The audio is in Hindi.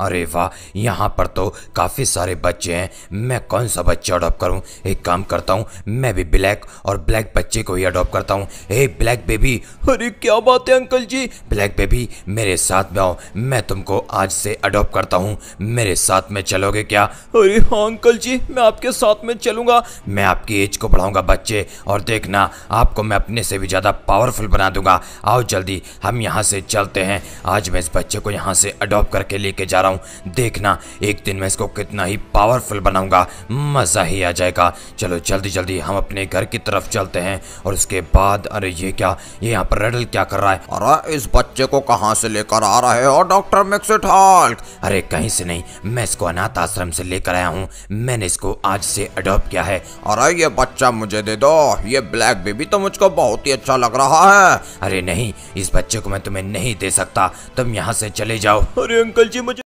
अरे वाह यहाँ पर तो काफ़ी सारे बच्चे हैं मैं कौन सा बच्चा अडॉप्ट करूँ एक काम करता हूँ मैं भी ब्लैक और ब्लैक बच्चे को ही अडॉप्ट करता हूँ हे ब्लैक बेबी अरे क्या बात है अंकल जी ब्लैक बेबी मेरे साथ में आओ मैं तुमको आज से अडॉप्ट करता हूँ मेरे साथ में चलोगे क्या अरे हाँ अंकल जी मैं आपके साथ में चलूँगा मैं आपकी एज को बढ़ाऊँगा बच्चे और देखना आपको मैं अपने से भी ज़्यादा पावरफुल बना दूंगा आओ जल्दी हम यहाँ से चलते हैं आज मैं इस बच्चे को यहाँ से अडॉप्ट करके लेके जा रहा हूँ देखना एक दिन मैं इसको कितना ही पावरफुल बनाऊंगा मज़ा ही आ जाएगा चलो जल्दी जल्दी हम अपने घर की तरफ चलते हैं और उसके बाद अरे ये क्या ये यहाँ पर रेडल क्या कर रहा है अरे इस बच्चे को कहाँ से लेकर आ रहा है और डॉक्टर मिक्सड हॉल्क अरे कहीं से नहीं मैं इसको अनाथ आश्रम से लेकर आया हूँ मैंने इसको आज से अडोप्ट किया है अरे ये बच्चा मुझे दे दो ये ब्लैक बेबी तो मुझको बहुत ही अच्छा लग रहा है अरे नहीं इस बच्चे को मैं तुम्हें नहीं दे सकता तुम यहाँ से चले जाओ अरे अंकल जी मुझे